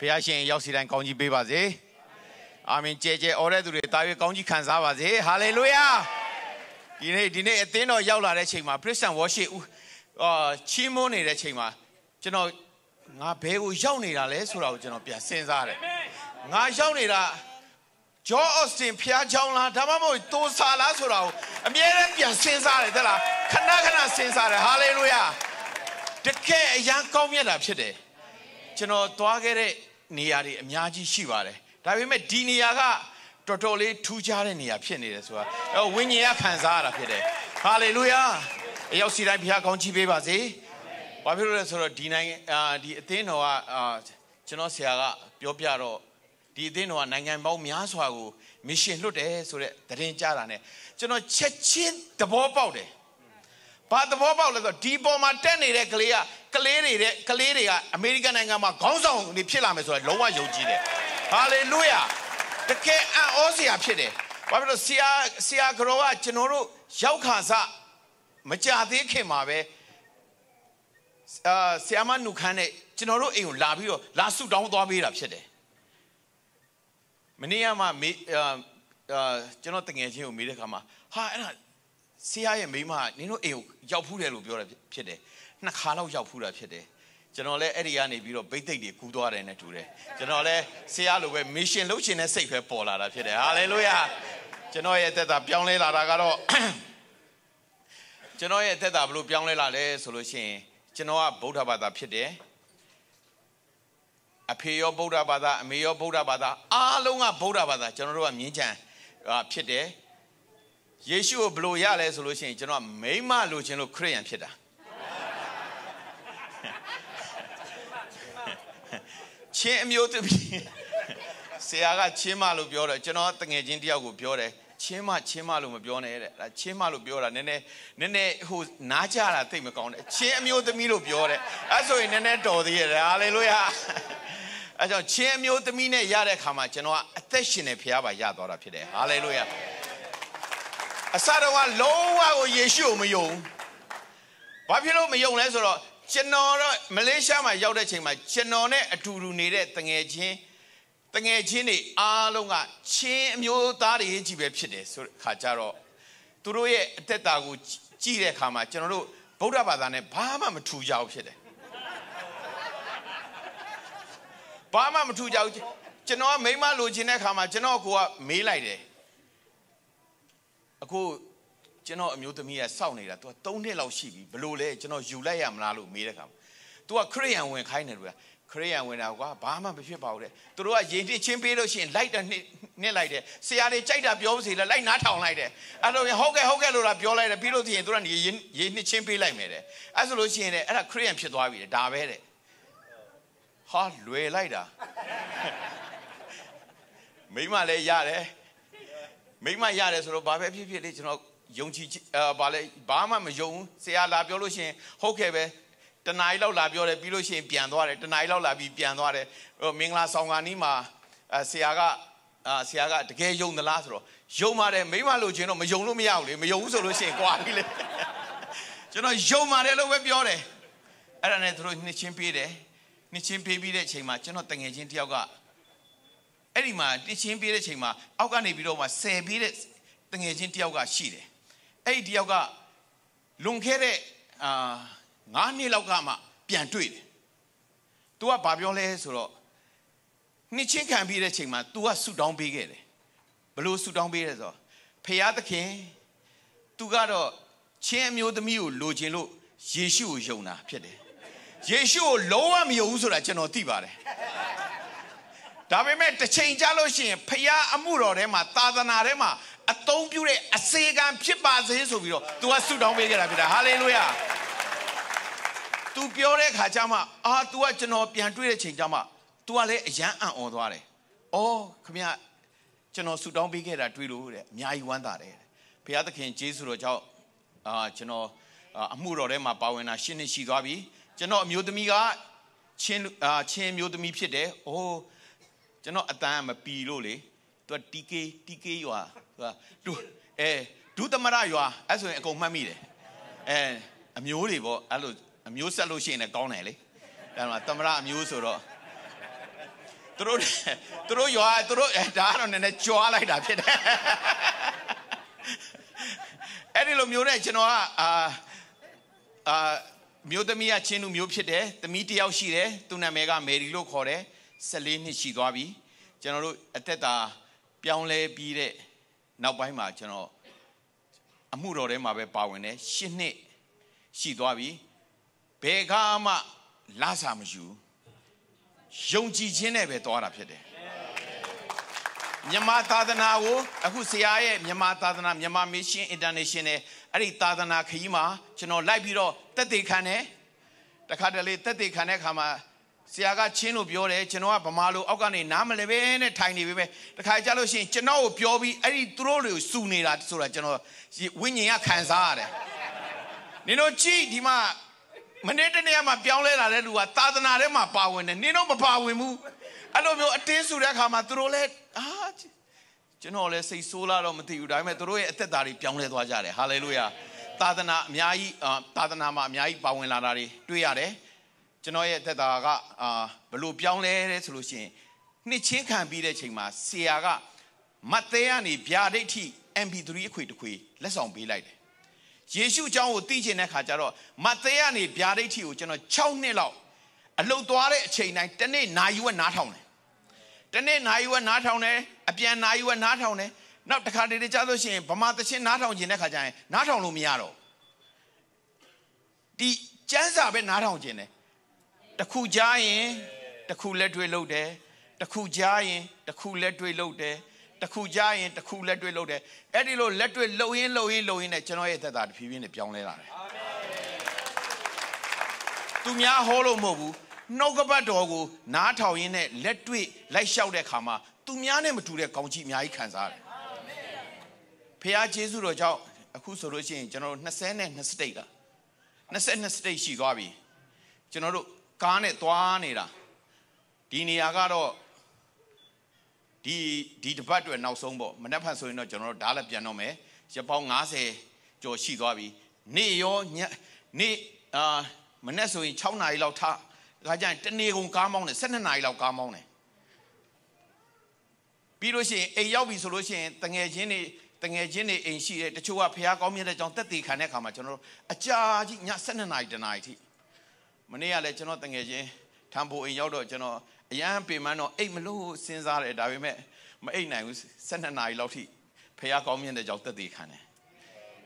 ဘုရားရှင်ရောက်စီတိုင်းကောင်းကြီးပေးပါစေအာမင်ကြဲကြဲအော်တဲ့သူတွေတာရွေးကောင်းကြီးခံစားပါစေဟာလေလုယာဒီနေ့ဒီနေ့အသင်းတော်ရောက်လာတဲ့ချိန်မှာ Christian worship အာချီးမွမ်းနေတဲ့ချိန်မှာကျွန်တော်ငါဘဲကိုရောက်နေတာလဲဆိုတာကိုကျွန်တော်ပြန်စဉ်းစားတယ်ငါရောက်နေတာ John Austin ဖျားချောင်းလားဒါမှမဟုတ်တိုးစာလားဆိုတာကိုအမြဲတမ်းပြန်စဉ်းစားတယ်တဲ့လားခဏခဏစဉ်းစားတယ်ဟာလေလုယာတကယ်အရန်ကောင်းမြတ်တာဖြစ်တယ်ကျွန်တော်သွားခဲ့တဲ့နေရာတွေအများကြီးရှိပါတယ်ဒါပေမဲ့ဒီနေရာက တော်တော်လေးထူးခြားတဲ့နေရာဖြစ်နေတယ်ဆိုတာအဲဝိညာဉ်ကခံစားရတာဖြစ်တယ်ဟာလေလုယာအရောက်စီတိုင်းဘုရားကောင်းချီးပေးပါစေဘာဖြစ်လို့လဲဆိုတော့ဒီနိုင်ငံဒီအသင်းတော်ကကျွန်တော်ဆရာကပြောပြတော့ဒီအသင်းတော်ကနိုင်ငံပေါင်းများစွာကိုမရှင်လွတ်တယ်ဆိုတဲ့သတင်းကြားတာ ਨੇ ကျွန်တော်ချက်ချင်းသဘောပေါက်တယ်ဘာသဘောပေါက်လဲဆိုတော့ဒီပေါ်မှာတက်နေတဲ့ကလေးကကလေးတွေတဲ့ကလေးတွေကအမေရိကန်နိုင်ငံမှာခေါင်းဆောင်တွေဖြစ်လာမယ်ဆိုတာလုံးဝယုံကြည်တယ်။ဟာလေလုယာတကယ်အံ့ဩစရာဖြစ်တယ်။ဘာဖြစ်လို့ဆရာဆရာကတော်ကကျွန်တော်တို့ရောက်ခါစမကြသေးခင်မှာပဲအာဆရာမနုခမ်းနဲ့ကျွန်တော်တို့အိမ်ကိုလာပြီးတော့လာဆုတောင်းသွားပေးတာဖြစ်တယ်။မနေ့ကမှမေအာကျွန်တော်တငယ်ချင်းကိုမေးတဲ့ခါမှာဟာအဲ့ဒါဆရာရဲ့မိမကနင်တို့အိမ်ကိုရောက်ဖူးတယ်လို့ပြောတယ်ဖြစ်တယ်။နှစ်ခါလောက်ရောက်ဖူးတာဖြစ်တယ်ကျွန်တော်လည်းအဲ့ဒီကနေပြီးတော့ဗိသိက်တွေကူးသွားတယ်နဲ့တူတယ်ကျွန်တော်လည်းဆရာလိုပဲမစ်ရှင်လုပ်ချင်တဲ့စိတ်ပဲပေါ်လာတာဖြစ်တယ်ဟာလေလုယာကျွန်တော်ရဲ့သက်တာပြောင်းလဲလာတာကတော့ကျွန်တော်ရဲ့သက်တာဘလို့ပြောင်းလဲလာလဲဆိုလို့ရှိရင် ကျွန်တော်ကဗုဒ္ဓဘာသာဖြစ်တယ်အဖေရောဗုဒ္ဓဘာသာအမေရောဗုဒ္ဓဘာသာအားလုံးကဗုဒ္ဓဘာသာ ကျွန်တော်တို့ကမြင်းချံဖြစ်တယ်ယေရှုကိုဘလို့ရလဲဆိုလို့ရှိရင်ကျွန်တော်ကမိမလိုချင်လို့ခရစ်ယာန်ဖြစ်တာချင်းအမျိုးသမီးဆရာကချင်းမလို့ပြောတယ်ကျွန်တော်တငယ်ချင်းတယောက်ကိုပြောတယ်ချင်းမချင်းမလို့မပြောနဲ့တဲ့အဲချင်းမလို့ပြောတာနည်းနည်းနည်းနည်းဟိုနားကြတာသိမကောင်းတယ်ချင်းအမျိုးသမီးလို့ပြောတယ်အဲဆိုရင်နည်းနည်းတော်သေးရဲ့ဒါလေလို့ရအဲကြောင့်ချင်းအမျိုးသမီးနဲ့ရတဲ့ခါမှာကျွန်တော်ကအသက်ရှင်နေဖရားပါရသွားတာဖြစ်တယ်ဟာလေလုယာအစတော့ကလုံးဝကိုယေရှုကိုမယုံဘာဖြစ်လို့မယုံလဲဆိုတော့ကျွန်တော်တော့မလေးရှားမှာရောက်တဲ့ချိန်မှာကျွန်တော်နဲ့အတူတူနေတဲ့တငယ်ချင်းတငယ်ချင်းတွေအားလုံးကချင်းအမျိုးသားတွေကြီးပဲဖြစ်တယ်ဆိုတဲ့ခါကျတော့သူတို့ရဲ့အသက်တာကိုကြည့်တဲ့အခါမှာကျွန်တော်တို့ဗုဒ္ဓဘာသာနဲ့ဘာမှမထူကြဘူးဖြစ်တယ်ဘာမှမထူကြဘူးကျွန်တော်ကမိမလိုချင်တဲ့ခါမှာကျွန်တော်ကိုကမေးလိုက်တယ်အခုကျွန်တော်အမျိုးသမီးကစောင့်နေတာ तू 3နှစ်လောက်ရှိပြီဘလို့လဲကျွန်တော်ယူလိုက်ရမလားလို့မေးတဲ့ခါမှာ तू ကခရိယန်ဝင်ခိုင်းတယ်လို့ကခရိယန်ဝင်တာကဘာမှမဖြစ်ပါဘူးတဲ့သူတို့ကရင်ပြချင်းပေးလို့ရှိရင်လိုက်တာနှစ်နှစ်လိုက်တယ်ဆရာတွေကြိုက်တာပြောမစေလဲလိုက်နားထောင်လိုက်တယ်အဲ့လိုဟုတ်ကဲ့ဟုတ်ကဲ့လို့လာပြောလိုက်တယ်ပြီးလို့ရှိရင်သူတို့ကရင်ရင်နှစ်ချင်းပေးလိုက်မယ်တဲ့အဲ့ဆိုလို့ရှိရင်လည်းအဲ့ဒါခရိယန်ဖြစ်သွားပြီတဲ့ဒါပဲတဲ့ဟာလွယ်လိုက်တာမိမလည်းရတယ်မိမရတယ်ဆိုတော့ဘာပဲဖြစ်ဖြစ်လေကျွန်တော်ယုံကြည်အာဘာလဲဘာမှမယုံဆရာလာပြောလို့ရှိရင်ဟုတ်ကဲ့ပဲတနားရီလောက်လာပြောတယ်ပြီးလို့ရှိရင်ပြန်သွားတယ်တနားရီလောက်လာပြီးပြန်သွားတယ်မင်္ဂလာဆောင်ကနီးမှာဆရာကဆရာကတကယ်ယုံသလားဆိုတော့ယုံပါတယ်မိမလို့ချင်းတော့မယုံလို့မရဘူးလေမယုံဘူးဆိုလို့ရှိရင်ကွာပြီလေကျွန်တော်ယုံပါတယ်လို့ပဲပြောတယ်အဲ့ဒါနဲ့သူတို့နှစ်ချင်းပြေးတယ်နှစ်ချင်းပြေးပြီးတဲ့အချိန်မှာကျွန်တော်တငယ်ချင်းတယောက်ကအဲ့ဒီမှာနှစ်ချင်းပြေးတဲ့အချိန်မှာအောက်ကနေပြီးတော့မှဆယ်ပြေးတဲ့တငယ်ချင်းတယောက်ကရှိတယ်အဲ့ဒီတယောက်ကလွန်ခဲ့တဲ့အာ9နှစ်လောက်ကမှပြန်တွေ့တယ်။ तू ကဘာပြောလဲဆိုတော့နှစ်ချင်းခံပြီးတဲ့ချိန်မှာ तू ကဆူတောင်းပေးခဲ့တယ်။ဘလို့ဆူတောင်းပေးလဲဆိုတော့ဖခင်သခင် तू ကတော့ချင်းအမျိုးသမီးကိုလိုချင်လို့ယေရှုကိုယုံတာဖြစ်တယ်။ယေရှုကိုလုံးဝမယုံဘူးဆိုတာကျွန်တော်သိပါတယ်။ဒါပေမဲ့တစ်ချိန်ကြာလို့ရှိရင်ဖရာအမှုတော်ထဲမှာသာသနာထဲမှာအသုံးပြုတဲ့အစေခံဖြစ်ပါစေဆိုပြီးတော့ तू ကဆုတောင်းပေးခဲ့တာဖြစ်တာဟာလေလုယာ तू ပြောတဲ့ခါကျမှအာ तू ကကျွန်တော်ပြန်တွေ့တဲ့ချိန်ကျမှ तू ကလည်းအယံအံ့ဩသွားတယ်။အော်ခမရကျွန်တော်ဆုတောင်းပေးခဲ့တာတွေ့လို့တဲ့အများကြီးဝမ်းသာတယ်။ဘုရားသခင်ကျေးဇူးတော်ကြောင့်အာကျွန်တော်အမှုတော်ထဲမှာပါဝင်တာရှင်းနေရှိသွားပြီ။ကျွန်တော်အမျိုးသမီးကချင်းချင်းမျိုးသမီးဖြစ်တယ်။အိုးကျွန်တော်အတန်းမပီလို့လေသူက TK TK ရွာသူကသူအဲဒုသမရရွာအဲ့ဆိုရင်အကုန်မှတ်မိတယ်အဲအမျိုးတွေပေါ့အဲ့လိုအမျိုးဆက်လို့ရှိရင်လည်းကောင်းတယ်လေဒါမှသမရအမျိုးဆိုတော့သူတို့သူတို့ရွာသူတို့ဒါကတော့နည်းနည်းကြွားလိုက်တာဖြစ်တယ်အဲ့ဒီလိုမျိုးနဲ့ကျွန်တော်ကအာအာမျိုးသမီးကချင်းလူမျိုးဖြစ်တယ်သမီးတယောက်ရှိတယ်သူ့နာမည်ကမေရီလို့ခေါ်တယ်14နှစ်ရှိသွားပြီကျွန်တော်တို့အသက်တာပြောင်းလဲပြီးတဲ့နောက်ပိုင်းမှာ ကျွန်တော်အမှုတော်ထဲမှာပဲပါဝင်တယ်7နှစ်ရှိသွားပြီဘယ်ကားမှ လာစာမယူယုံကြည်ခြင်းနဲ့ပဲသွားတာဖြစ်တယ်မြန်မာသာသနာကိုအခုဆရာရဲ့မြန်မာသာသနာမြန်မာ Mission International အဲ့ဒီသာသနာခရီးမှာကျွန်တော်လိုက်ပြီးတော့တက်သေးခံတယ်တခါတလေတက်သေးခံတဲ့အခါမှာဆရာကချင်းလို့ပြောတယ်ကျွန်တော်ကဗမာလိုအောက်ကနေနားမလဲပဲနဲ့ထိုင်နေပေမဲ့တခါကြလို့ရှိရင်ကျွန်တော်ကိုပြောပြီးအဲ့ဒီသူတို့တွေကိုစူနေတာဆိုတာကျွန်တော်ဝိညာဉ်ကခံစားရတယ်နင်တို့ကြည့်ဒီမှာမနေ့တနေ့မှပြောင်းလဲလာတဲ့လူကသာသနာထဲမှာပါဝင်တယ်နင်တို့မပါဝင်ဘူးအဲ့လိုမျိုးအတင်းဆူတဲ့အခါမှာသူတို့လည်းအာကျွန်တော်လည်းစိတ်ဆိုးလာတော့မသိဘူးဒါပေမဲ့သူတို့ရဲ့အသက်တာတွေပြောင်းလဲသွားကြတယ်ဟာလေလုယာသာသနာအများကြီးသာသနာမှာအများကြီးပါဝင်လာတာတွေတွေ့ရတယ်ကျွန်တော်ရဲ့သက်တာကအာဘလို့ပြောင်းလဲတဲ့ဆိုလို့ရှိရင် နှစ်ချင်းခံပြီးတဲ့ချိန်မှာဆရာကမဿဲကနေဗျာဒိဋ္ဌိ MP3 အခွေတစ်ခွေလက်ဆောင်ပေးလိုက်တယ်ယေရှုအကြောင်းကိုသိကျင်တဲ့ခါကျတော့မဿဲကနေဗျာဒိဋ္ဌိကိုကျွန်တော်6နှစ်လောက်အလုတ်သွားတဲ့အချိန်တိုင်းတနေ့နာယူဝက်နားထောင်တယ်တနေ့နာယူဝက်နားထောင်တယ်အပြန်နာယူဝက်နားထောင်တယ်နောက်တစ်ခါတည်းကြာဆိုရှင်ဗမာသချင်းနားထောင်ခြင်းတဲ့ခါကျရင်နားထောင်လို့မရတော့ဒီကျမ်းစာပဲနားထောင်ခြင်းတယ်တစ်ခုကြားရင်တစ်ခုလက်တွေ့လုပ်တယ်တစ်ခုကြားရင်တစ်ခုလက်တွေ့လုပ်တယ်တစ်ခုကြားရင်တစ်ခုလက်တွေ့လုပ်တယ်အဲ့ဒီလိုလက်တွေ့လုပ်ရင်းလုပ်ရင်းလုပ်ရင်းနဲ့ကျွန်တော်ရဲ့သက်တာတဖြည်းဖြည်းနဲ့ပြောင်းလဲလာတယ်အာမင်သူများဟောလို့မဟုတ်ဘူးနှုတ်ကပတ်တော်ကို နားထောင်ရင်းနဲ့လက်တွေ့လိုက်လျှောက်တဲ့အခါမှာသူများနဲ့မတူတဲ့ကောင်းချီးအများကြီးခံစားရတယ်ဖခင်ယေရှုတော်ကြောင့်အခုဆိုလို့ရှိရင်ကျွန်တော်တို့20နဲ့2 state လား20 2 state ရှိသွားပြီကျွန်တော်တို့ကားနဲ့သွားနေတာဒီနေရာကတော့ဒီဒီတစ်ပတ်အတွက်နောက်ဆုံးပေါ့မနေ့ဖန်ဆိုရင်တော့ကျွန်တော်တို့ဓာတ်လည်းပြန်တော့မယ်ရပောင်း90ကျော်ရှိသွားပြီနေ့ရောညနေ့အာမနေ့ဆိုရင်6နာရီလောက်ထားဒါကြရင်တနေကုန်ကားမောင်းတယ်12နာရီလောက်ကားမောင်းတယ်ပြီးလို့ရှိရင်အိမ်ရောက်ပြီဆိုလို့ရှိရင်တငယ်ချင်းတွေတငယ်ချင်းတွေအိမ်ရှိတယ်တချို့ကဖះကောင်းမြတ်တဲ့ကြောင့်တက်တည်ခံတဲ့အခါမှာကျွန်တော်တို့အကြာကြီးည12နာရီတနာရီထိမနေ့ကလည်းကျွန်တော်တငယ်ချင်းထမ်ပိုအိမ်ရောက်တော့ကျွန်တော်အရန်ပေမန်းတော့အိတ်မလို့စဉ်းစားတယ်ဒါပေမဲ့မအိတ်နိုင်ဘူး12နာရီလောက်ထိဖះကောင်းမြတ်တဲ့ကြောင့်တက်တည်ခံတယ်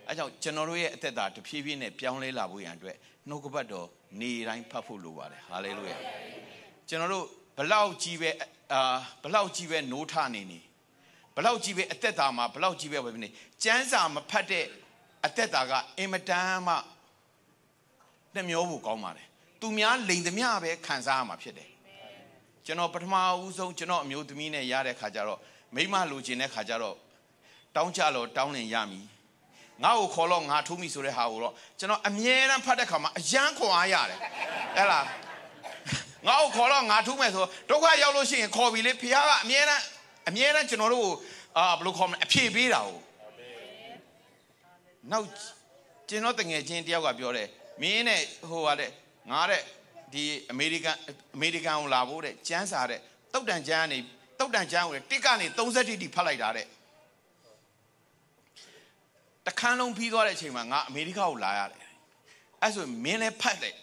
အဲကြောင့်ကျွန်တော်တို့ရဲ့အသက်တာတဖြည်းဖြည်းနဲ့ပြောင်းလဲလာဖို့ရန်အတွက်နှုတ်ကပတ်တော်နေတိုင်းဖတ်ဖို့လိုပါတယ်ဟာလေလုယာကျွန်တော်တို့ဘလောက်ကြီးပဲအာဘလောက်ကြီးပဲနိုးထနေနေဘလောက်ကြီးပဲအသက်တာမှာဘလောက်ကြီးပဲပဲနေစံစာမဖတ်တဲ့အသက်တာကအင်မတန်မှနှမျောဖို့ကောင်းပါတယ်သူများလိန်သမျှပဲခံစားရမှာဖြစ်တယ်ကျွန်တော်ပထမဦးဆုံးကျွန်တော်အမျိုးသမီးနဲ့ရတဲ့ခါကျတော့မိမလိုချင်တဲ့ခါကျတော့တောင်းကြလို့တောင်းလင်ရမည်ငါ့ကိုခေါ်တော့ငါထိုးမိဆိုတဲ့ဟာကိုတော့ကျွန်တော်အမြဲတမ်းဖတ်တဲ့ခါမှာအယမ်းခွန်အားရတယ်အဲ့လားငါ့ကိုခေါ်တော့ငါထိုးမယ်ဆိုဒုက္ခရောက်လို့ရှိရင်ခေါ်ပြီလေဖခင်ကအမြဲတမ်းအမြဲတမ်းကျွန်တော်တို့ကိုအာဘယ်လိုခေါ်မလဲအဖြေပေးတာကိုနောက်ကျွန်တော်တငယ်ချင်းတယောက်ကပြောတယ်မင်းနဲ့ဟိုကတဲ့ငါတဲ့ဒီအမေရိကန်အမေရိကန်ကိုလာဖို့တဲ့ကျန်းစာတဲ့တုတ်တန်ကျန်းကနေတုတ်တန်ကျန်းကိုတစ်ကနေ30တိတိဖတ်လိုက်တာတဲ့တခန်းလုံးပြီးသွားတဲ့အချိန်မှာငါအမေရိကကိုလာရတယ်အဲ့ဆိုမင်းလည်းဖတ်လိုက်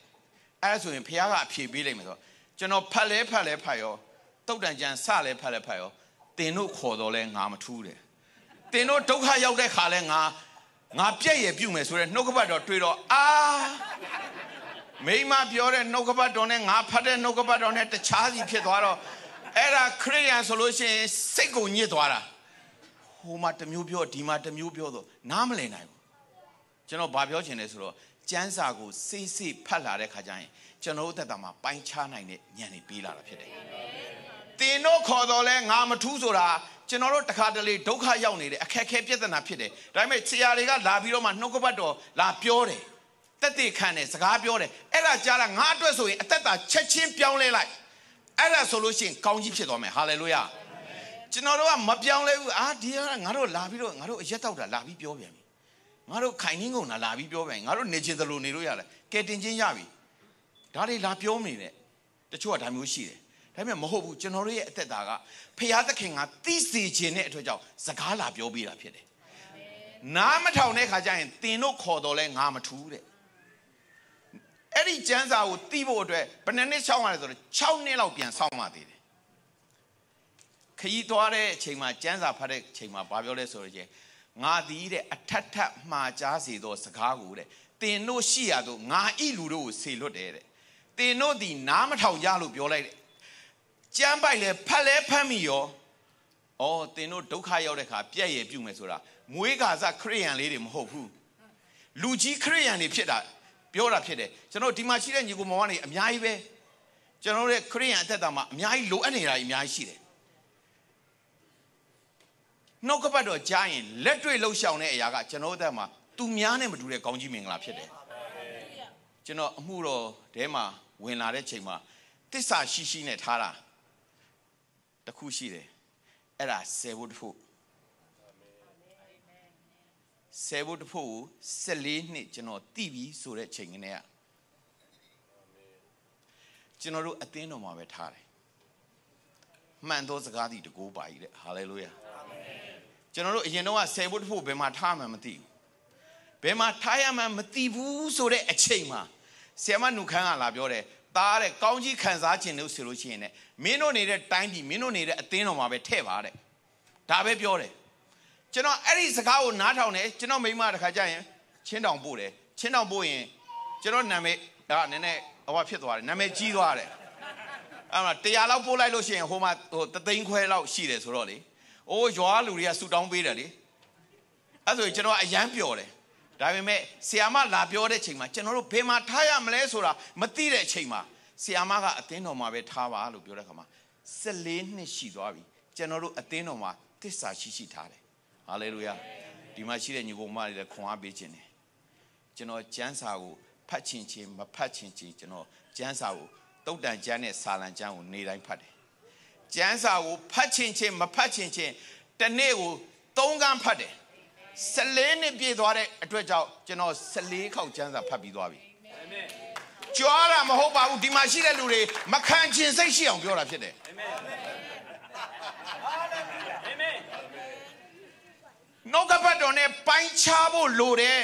အဲ့ဆိုရင်ဖခင်ကအဖြေပေးလိုက်မယ်ဆိုကျွန်တော်ဖတ်လဲဖတ်လဲဖတ်ရောတုတ်တန်ကျန်စလဲဖတ်လဲဖတ်ရောတင်တို့ခေါ်တော့လဲငါမထူးတယ်တင်တို့ဒုက္ခရောက်တဲ့ခါလဲငါငါပြက်ရပြုတ်မယ်ဆိုရဲနှုတ်ကပတ်တော်တွေ့တော့အာမိမပြောတဲ့နှုတ်ကပတ်တော်နဲ့ငါဖတ်တဲ့နှုတ်ကပတ်တော်နဲ့တခြားစီဖြစ်သွားတော့အဲ့ဒါခရိယန်ဆိုလို့ရှိရင်စိတ်ကိုညစ်သွားတာဟိုမှာတစ်မျိုးပြောဒီမှာတစ်မျိုးပြောဆိုနားမလည်နိုင်ဘူးကျွန်တော်ဗာပြောချင်တယ်ဆိုတော့ကျမ်းစာကိုစိစိဖတ်လာတဲ့ခါကျရင်ကျွန်တော်သက်တာမှာပိုင်းခြားနိုင်တဲ့ဉာဏ်တွေပေးလာတာဖြစ်တယ်။တင်တို့ခေါ်တော်လဲငါမထူးဆိုတာကျွန်တော်တို့တခါတလေဒုက္ခရောက်နေတယ်အခက်အခဲပြဿနာဖြစ်တယ်။ဒါပေမဲ့ဆရာတွေကလာပြီးတော့မှနှုတ်ကပတ်တော်လာပြောတယ်။တက်တည်ခံတယ်စကားပြောတယ်အဲ့ဒါကြားလာငါအတွက်ဆိုရင်အသက်တာချက်ချင်းပြောင်းလဲလိုက်အဲ့ဒါဆိုလို့ရှိရင်ကောင်းကြီးဖြစ်သွားမယ်ဟာလေလုယာကျွန်တော်တို့ကမပြောင်းလဲဘူးအာဒီကငါတို့လာပြီးတော့ငါတို့အရက်တောက်တာလာပြီးပြောပြန်ပြီငါတို့ခိုင်နှင်းကုန်တာလာပြီးပြောပြန်ငါတို့နေချင်သလိုနေလို့ရတယ်ကဲတင်ချင်းရပြီဒါတွေလာပြောမိတယ်တချို့ကဒါမျိုးရှိတယ်ဒါပေမဲ့မဟုတ်ဘူးကျွန်တော်တို့ရဲ့အသက်တာကဖရာသခင်ကသိစေခြင်းတဲ့အတွက်ကြောင့်စကားလာပြောပေးတာဖြစ်တယ်နားမထောင်တဲ့ခါကျရင်တင်တို့ခေါ်တော်လဲငါမထူးတဲ့အဲ့ဒီကျမ်းစာကိုသိဖို့အတွက်ဘယ်နှစ်နှစ်ချောင်းရလဲဆိုတော့6နှစ်လောက်ပြန်စောင့်မှသေးတယ်ခရီးသွားတဲ့အချိန်မှာကျမ်းစာဖတ်တဲ့အချိန်မှာဘာပြောလဲဆိုတော့ကျငါသည်တဲ့အထက်ထက်မှားချားစေသောစကားကိုတဲ့တင်တို့ရှိရသောငါဤလူတို့ကိုဆေလွတ်တယ်တဲ့တင်တို့သည်နားမထောင်ကြလို့ပြောလိုက်တယ်ကျမ်းပိုက်လဲဖတ်လဲဖတ်မိရောဩတင်တို့ဒုက္ခရောက်တဲ့ခါပြက်ရည်ပြုမယ်ဆိုတာမွေးကာစခရိယန်လေးတွေမဟုတ်ဘူးလူကြီးခရိယန်တွေဖြစ်တာပြောတာဖြစ်တယ်ကျွန်တော်ဒီမှာရှိတဲ့ညီကိုမောင်ကနေအများကြီးပဲကျွန်တော်ရဲ့ခရိယန်အသက်တာမှာအများကြီးလိုအပ်နေတာကြီးအများကြီးရှိတယ်နှုတ်ကပတ်တော်ကြားရင်လက်တွေ့လှုပ်ဆောင်တဲ့အရာကကျွန်တော်အသက်မှာသူများနဲ့မတူတဲ့ကောင်းကြီးမင်္ဂလာဖြစ်တယ်ကျွန်တော်အမှုတော်ထဲမှာဝင်လာတဲ့ချိန်မှာတစ္ဆာရှိရှိနဲ့ထားတာတခုရှိတယ်အဲ့ဒါဆယ်ဖို့တဖို့ဆယ်ဖို့တစ်ဖို့ကို14နှစ်ကျွန်တော်တည်ပြီးဆိုတဲ့အချိန်ကနေကကျွန်တော်တို့အသင်းတော်မှာပဲထားတယ်မှန်သောစကားသည်တကိုးပါ၏တဲ့ဟာလေလုယာကျွန်တော်တို့အရင်တော့ဆယ်ဖို့တစ်ဖို့ဘယ်မှာထားမှမသိဘူးဘယ်မှာထားရမှမသိဘူးဆိုတဲ့အချိန်မှာဆရာမနုခမ်းကလာပြောတယ်သားတဲ့ကောင်းကြီးခံစားခြင်းလို့ဆိုလို့ရှိရင်ねမင်းတို့နေတဲ့တိုင်းပြည်မင်းတို့နေတဲ့အသင်းတော်မှာပဲထဲ့ပါတဲ့ဒါပဲပြောတယ်ကျွန်တော်အဲ့ဒီစကားကိုနားထောင်တယ်ကျွန်တော်မိမတခါကြရင်ချင်းတောင်ပို့တယ်ချင်းတောင်ပို့ရင်ကျွန်တော်နာမည်ဒါနည်းနည်းဟိုဖြစ်သွားတယ်နာမည်ကြီးသွားတယ်အဲ့မှာ100လောက်ပို့လိုက်လို့ရှိရင်ဟိုမှာဟိုတသိန်းခွဲလောက်ရှိတယ်ဆိုတော့လေအိုးရွာလူတွေကဆူတောင်းပေးတယ်လေအဲ့ဆိုရင်ကျွန်တော်အယမ်းပျော်တယ်ဒါပေမဲ့ဆီယာမလာပြောတဲ့ချိန်မှာကျွန်တော်တို့ဘယ်မှာထားရမလဲဆိုတာမသိတဲ့ချိန်မှာဆီယာမကအသင်းတော်မှာပဲထားပါလို့ပြောတဲ့ခါမှာ14နှစ်ရှိသွားပြီကျွန်တော်တို့အသင်းတော်မှာတစ္ဆာရှိရှိထားတယ်ဟာလေလုယာဒီမှာရှိတဲ့ညီကိုမတွေလည်းခွန်အားပေးခြင်းတယ်ကျွန်တော်ကျမ်းစာကိုဖတ်ခြင်းချင်းမဖတ်ခြင်းချင်းကျွန်တော်ကျမ်းစာကိုတုတ်တန်ကျမ်းနဲ့စာလံကျမ်းကိုနေတိုင်းဖတ်တယ်ကျမ်းစာကိုဖတ်ခြင်းချင်းမဖတ်ခြင်းချင်းတနေ့ကို၃ခန်းဖတ်တယ်14နှစ်ပြည့်သွားတဲ့အတွက်ကြောင့်ကျွန်တော်14ခေါက်ကျမ်းစာဖတ်ပြီးသွားပြီအာမင်ကြွားတာမဟုတ်ပါဘူးဒီမှာရှိတဲ့လူတွေမခံချင်စိတ်ရှိအောင်ပြောတာဖြစ်တယ်အာမင်ပိုင်းခြားဖို့လိုတယ်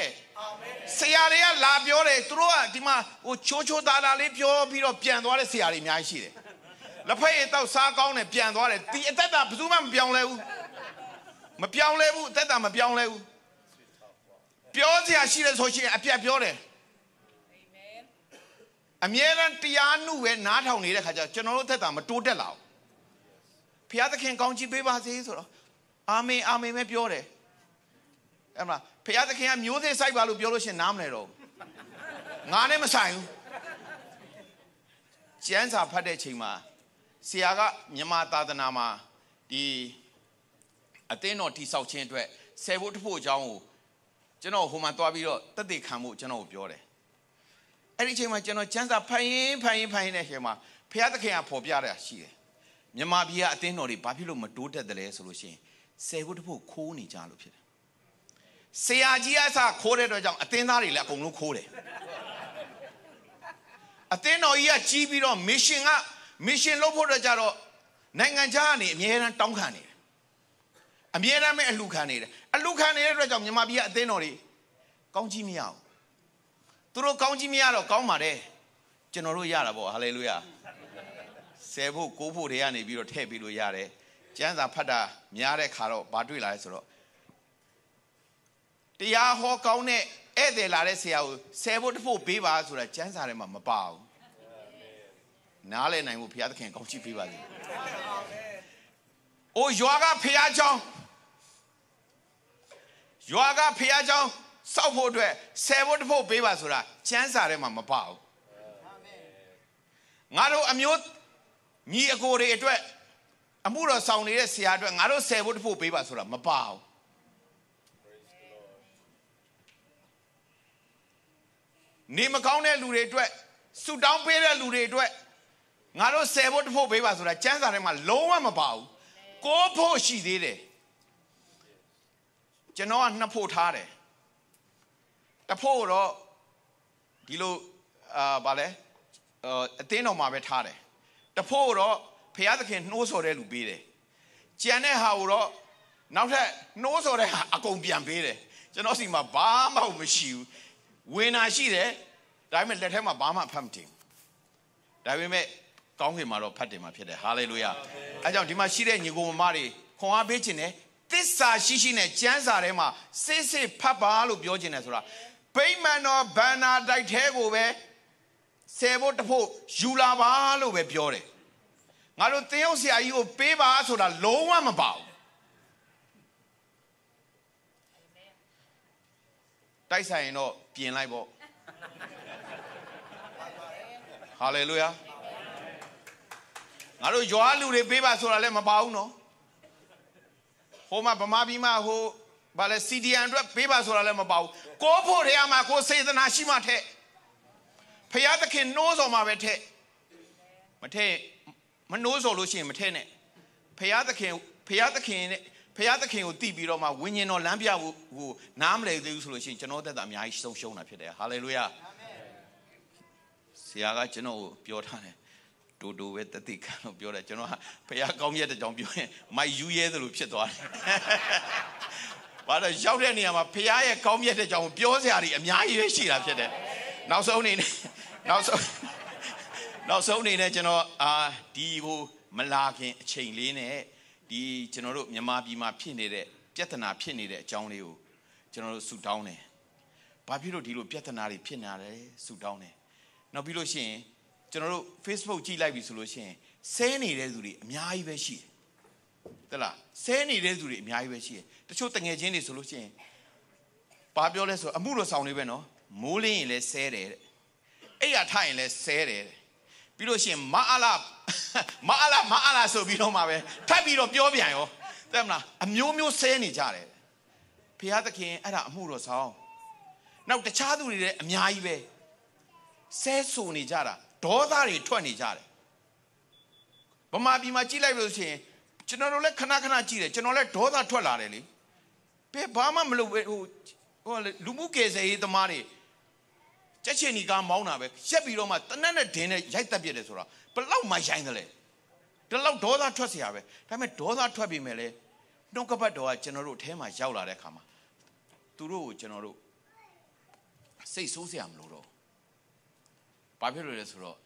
ဆရာတွေကလာပြောတယ်သူတို့ကဒီမှာဟိုချိုးချိုးသားသားလေးပြောပြီးတော့ပြန်သွားတဲ့ဆရာတွေအများကြီးရှိတယ်လက်ဖက်ရည်တော့စားကောင်းတယ်ပြန်သွားတယ်ဒီအသက်တာဘယ်သူမှမပြောင်းလဲဘူးမပြောင်းလဲဘူးအသက်တာမပြောင်းလဲဘူးပြောစရာရှိတယ်ဆိုရှင်အပြတ်ပြောတယ်အမြဲတမ်းတရားနှုတ်ပဲနားထောင်နေတဲ့ခါကျကျွန်တော်တို့အသက်တာမတိုးတက်လာဘူးဘုရားသခင်ကောင်းချီးပေးပါစေဆိုတော့အာမင်အာမင်ပဲပြောတယ်အဲ့မလားဖခင်သခင်ကမျိုးစေ့စိုက်ပါလို့ပြောလို့ရှင်နားမလဲတော့ငါနဲ့မဆိုင်ဘူးကျမ်းစာဖတ်တဲ့ချိန်မှာဆရာကမြန်မာသာသနာမှာဒီအသင်းတော်တိဆောက်ခြင်းအတွက်ဆယ်ဖို့တဖို့အကြောင်းကိုကျွန်တော်ဟိုမှာသွားပြီးတော့တသက်ခံဖို့ကျွန်တော်ကိုပြောတယ်အဲ့ဒီအချိန်မှာကျွန်တော်ကျမ်းစာဖတ်ရင်ဖတ်ရင်ဖတ်ရင်တဲ့အချိန်မှာဖခင်သခင်ကပေါ်ပြတာရှိတယ်မြန်မာပြည်ကအသင်းတော်တွေဘာဖြစ်လို့မတိုးတက်တယ်လဲဆိုလို့ရှိရင်ဆယ်ဖို့တဖို့ခိုးနေကြလို့ဖြစ်တယ်ဆရာကြီးအစခိုးတဲ့တော့ကြောင့်အတင်းသားတွေလည်းအကုန်လုံးခိုးတယ်အတင်းတော်ကြီးကကြီးပြီးတော့မရှင်ကမရှင်လုပ်ဖို့တော့ကြတော့နိုင်ငံခြားကနေအများရန်တောင်းခံနေတယ်အများရန်မဲ့အလှခံနေတယ်အလှခံနေတဲ့အတွက်ကြောင့်မြန်မာပြည်ကအတင်းတော်တွေကောင်းကြီးမရဘူးသူတို့ကောင်းကြီးမရတော့ကောင်းပါတယ်ကျွန်တော်တို့ရတာပေါ့ဟာလေလုယာဆယ်ဖို့ကိုးဖို့တွေကနေပြီးတော့ထည့်ပြီးလို့ရတယ်ကျမ်းစာဖတ်တာများတဲ့ခါတော့ဘာတွေ့လာလဲဆိုတော့တရားဟောကောင်းတဲ့ဧည့်သည်လာတဲ့ဆရာကိုဆယ်ဖို့တဖို့ပေးပါဆိုတာကျမ်းစာထဲမှာမပါဘူးနားလည်နိုင်ဖို့ဘုရားသခင်ကောင်းချီးပေးပါစေ။အိုးရွာကဘုရားကျောင်းရွာကဘုရားကျောင်းစောက်ဖို့အတွက်ဆယ်ဖို့တဖို့ပေးပါဆိုတာကျမ်းစာထဲမှာမပါဘူး။ငါတို့အမျိုးညီအကိုတွေအတွက်အမှုတော်ဆောင်နေတဲ့ဆရာအတွက်ငါတို့ဆယ်ဖို့တဖို့ပေးပါဆိုတာမပါဘူးနေမကောင်းတဲ့လူတွေအတွက်ဆူတောင်းပေးတဲ့လူတွေအတွက်ငါတို့ဆယ်ဖို့တဖို့ပေးပါဆိုတာစံစာထဲမှာလုံးဝမပါဘူးကိုဖို့ရှိသေးတယ်ကျွန်တော်ကနှစ်ဖို့ထားတယ်တဖို့တော့ဒီလိုအာဗာလဲအသင်းတော်မှာပဲထားတယ်တဖို့တော့ဖျားသခင်နှိုးဆော်တဲ့လူပေးတယ်ကြံတဲ့ဟာကိုတော့နောက်ထပ်နှိုးဆော်တဲ့ဟာအကုန်ပြန်ပေးတယ်ကျွန်တော်စီမှာဘာမှမရှိဘူးဝင်တာရှိတယ်ဒါပေမဲ့လက်ထဲမှာဘာမှဖတ်မတင်ဒါပေမဲ့ကောင်းခင်မှာတော့ဖတ်တင်မှာဖြစ်တယ်ဟာလေလုယာအဲကြောင့်ဒီမှာရှိတဲ့ညီကိုမမတွေခွန်အားပေးခြင်းနဲ့သစ္စာရှိရှိနဲ့ကျမ်းစာထဲမှာစစ်စစ်ဖတ်ပါလို့ပြောခြင်းနဲ့ဆိုတာဗိမာန်တော်ဗန္နာတိုက်ထဲကိုပဲဆယ်ဖို့တဖို့ယူလာပါလို့ပဲပြောတယ်ငါတို့သင်းရောက်ဆရာကြီးကိုပေးပါဆိုတာ လုံးဝမပါဘူးတိုက်ဆိုင်ရင်တော့ပြင်လိုက်ပေါ့ဟာလေလုယာငါတို့ရွာလူတွေပေးပါဆိုတာလည်းမပါဘူးနော်ဟိုမှာဗမာပြည်မှာဟိုဘာလဲ CDN အတွက်ပေးပါဆိုတာလည်းမပါဘူးကိုဖို့ထဲမှာကိုစေတနာရှိမှထက်ဖရာသခင်နှိုးဆော်မှာပဲထက်မထက်မနှိုးဆော်လို့ရှိရင်မထက်နဲ့ဖရာသခင်ဖရာသခင်နဲ့ဖရာသခင်ကိုတည်ပြီးတော့မှဝိညာဉ်တော်လမ်းပြဖို့ဟိုနားမလည်သေးဘူးဆိုလို့ရှိရင်ကျွန်တော်သက်သာအများကြီးဆုံးရှုံးတာဖြစ်တယ်ဟာလေလုယာဆရာကကျွန်တော်ကိုပြောထားတယ်တူတူပဲတတိခံလို့ပြောတယ်ကျွန်တော်ကဖရာကောင်းရက်တကြောင်ပြောရင်မိုက်ယူရဲသလိုဖြစ်သွားတယ်ဘာလို့ရောက်တဲ့နေရာမှာဖရာရဲ့ကောင်းရက်တကြောင်ပြောစရာတွေအများကြီးပဲရှိတာဖြစ်တယ်နောက်ဆုံးအနေနဲ့နောက်ဆုံးနောက်ဆုံးအနေနဲ့ကျွန်တော်အာဒီကိုမလာခင်အချိန်လေးနဲ့ဒီကျွန်တော်တို့မြန်မာပြည်မှာဖြစ်နေတဲ့ပြဿနာဖြစ်နေတဲ့အကြောင်းလေးကိုကျွန်တော်တို့ဆူတောင်းတယ်။ဘာဖြစ်လို့ဒီလိုပြဿနာတွေဖြစ်နေရလဲဆူတောင်းတယ်။နောက်ပြီးလို့ရှိရင်ကျွန်တော်တို့ Facebook ကြည့်လိုက်ပြီဆိုလို့ရှိရင်ဆဲနေတဲ့သူတွေအများကြီးပဲရှိတယ်။တလားဆဲနေတဲ့သူတွေအများကြီးပဲရှိတယ်။တချို့တငယ်ချင်းတွေဆိုလို့ရှိရင်ဘာပြောလဲဆိုအမှုတော်ဆောင်တွေပဲနော်။မိုးလင်းရင်လည်းဆဲတယ်တဲ့။အိပ်ရထရင်လည်းဆဲတယ်တဲ့ပြီးလို့ရှိရင်မအလာမအလာမအလာဆိုပြီးတော့မှပဲထပ်ပြီးတော့ပြောပြန်ရောသိမလားအမျိုးမျိုးဆဲနေကြတယ်ဖျားသခင်အဲ့ဒါအမှုတော်ဆောင်နောက်တခြားသူတွေလည်းအများကြီးပဲဆဲဆူနေကြတာဒေါသတွေထွက်နေကြတယ်ဗမာပြည်မှာကြည့်လိုက်လို့ရှိရင်ကျွန်တော်တို့လည်းခဏခဏကြည့်တယ်ကျွန်တော်လည်းဒေါသထွက်လာတယ်လေဘယ်ဘာမှမလုပ်ဟိုဟိုလူမှုကေဆယ်ရေးသမားတွေကြက်ချင်ဒီကားမောင်းတာပဲရက်ပြီးတော့မှတနက်နဲ့ဒင်းနဲ့ရိုက်တက်ပြစ်တယ်ဆိုတော့ဘလောက်မှရိုင်းတယ်လေဒီလောက်ဒေါသထွက်เสียရပဲဒါပေမဲ့ဒေါသထွက်ပြီမဲ့လေနှုတ်ကပတ်တော်ကကျွန်တော်တို့အထဲမှာရောက်လာတဲ့ခါမှာသူတို့ကိုကျွန်တော်တို့စိတ်ဆိုးเสียမလို့တော့ဘာဖြစ်လို့လဲဆိုတော့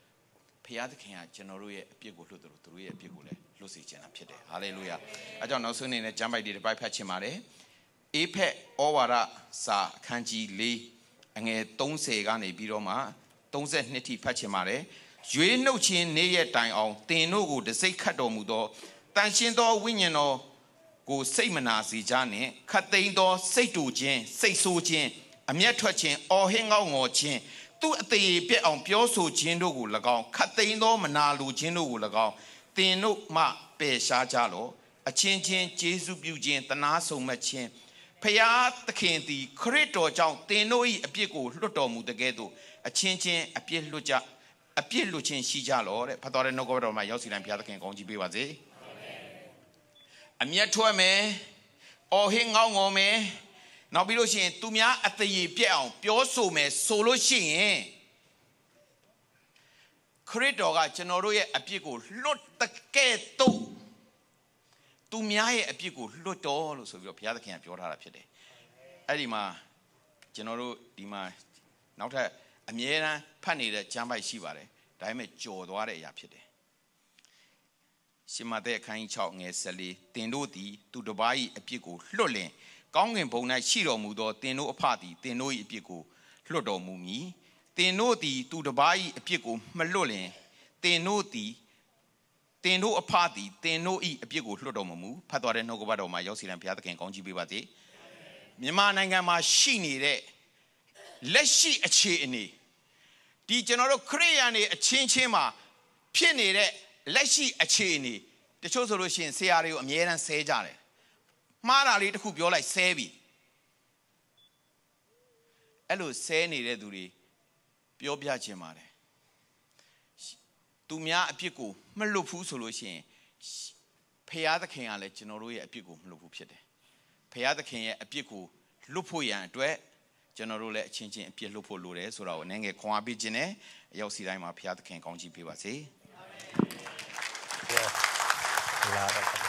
ဖခင်သခင်ကကျွန်တော်တို့ရဲ့အပြစ်ကိုလွတ်တယ်လို့သူတို့ရဲ့အပြစ်ကိုလည်းလွတ်စေချင်တာဖြစ်တယ်ဟာလေလုယာအဲကြောင့်နောက်ဆုံးအနေနဲ့ကျမ်းပိုက်တွေတစ်ပိုက်ဖတ်ချင်ပါတယ်အေဖက်ဩဝါဒစာအခန်းကြီး၄အငယ်30ကနေပြီးတော့မှ32ထိဖတ်ချင်ပါတယ်ရွေးနှုတ်ခြင်းနေ့ရက်တိုင်အောင်တင်တို့ကိုတစိတ်ခတ်တော်မူသောတန်ရှင်းသောဝိညာဉ်တော်ကိုစိတ်မနာစေကြနှင့်ခတ်သိမ်းသောစိတ်တူခြင်းစိတ်ဆိုးခြင်းအမျက်ထွက်ခြင်းအော်ဟင်းငေါငေါခြင်းသူ့အသေးပြက်အောင်ပြောဆိုခြင်းတို့ကို၎င်းခတ်သိမ်းသောမနာလိုခြင်းတို့ကို၎င်းတင်တို့မှပယ်ရှားကြလော့အချင်းချင်းကျေးဇူးပြုခြင်းတနာဆုံမဲ့ခြင်းဖျားသခင်သည်ခရစ်တော်ကြောင့်သင်တို့၏အပြစ်ကိုလွတ်တော်မူတကယ်သို့အချင်းချင်းအပြစ်လွတ်ကြအပြစ်လွတ်ခြင်းရှိကြလောတဲ့ဖတ်တော်တဲ့နှုတ်ကပတ်တော်မှာရောက်စီတိုင်းဘုရားသခင်ကောင်းကြီးပေးပါစေအမျက်ထွက်မယ်အော်ဟင်းငေါငေါမယ်နောက်ပြီးလို့ရှိရင်သူများအတရေပြက်အောင်ပြောဆိုမယ်ဆိုလို့ရှိရင်ခရစ်တော်ကကျွန်တော်တို့ရဲ့အပြစ်ကိုလွတ်တကယ်သို့သူများရဲ့အပြစ်ကိုလွတ်တော်လို့ဆိုပြီးတော့ဘုရားသခင်ကပြောထားတာဖြစ်တယ်အဲ့ဒီမှာကျွန်တော်တို့ဒီမှာနောက်ထပ်အမြဲတမ်းဖတ်နေတဲ့ကျမ်းပိုက်ရှိပါတယ်ဒါပေမဲ့ကြော်သွားတဲ့အရာဖြစ်တယ်ရှင်မသက်အခန်းကြီး6ငယ်14တင်တို့သည် သူတစ်ပါး၏အပြစ်ကိုလွတ်လင်ကောင်းကင်ဘုံ၌ရှိတော်မူသောတင်တို့အဖသည်တင်တို့၏အပြစ်ကိုလွတ်တော်မူမည်တင်တို့သည်သူတစ်ပါး၏အပြစ်ကိုမလွတ်လင်တင်တို့သည်တင်တို့အဖသည်တင်တို့ဤအပြစ်ကိုလွတ်တော်မမူဖတ်သွားတဲ့နှုတ်ကပတ်တော်မှာရောက်စီလံဘုရားသခင်ကောင်းချီးပေးပါစေမြန်မာနိုင်ငံမှာရှိနေတဲ့လက်ရှိအခြေအနေဒီကျွန်တော်တို့ခရိယန်တွေအချင်းချင်းမှာဖြစ်နေတဲ့လက်ရှိအခြေအနေတချို့ဆိုလို့ရှိရင်ဆရာတွေကိုအမြဲတမ်းဆဲကြတယ်မှားတာလေးတစ်ခုပြောလိုက်ဆဲပြီအဲ့လိုဆဲနေတဲ့သူတွေပြောပြခြင်းပါတယ်သူများအပြစ်ကိုမလွတ်ဘူးဆိုလို့ရှိရင်ဖရာသခင်ကလည်းကျွန်တော်တို့ရဲ့အပြစ်ကိုမလွတ်ဘူးဖြစ်တယ်ဖရာသခင်ရဲ့အပြစ်ကိုလွတ်ဖို့ရန်အတွက်ကျွန်တော်တို့လည်းအချင်းချင်းအပြစ်လွတ်ဖို့လိုတယ်ဆိုတာကိုအနည်းငယ်ခွန်အားပေးခြင်းနဲ့အရောက်စီတိုင်းမှာဖရာသခင်ကောင်းချီးပေးပါစေအာမင်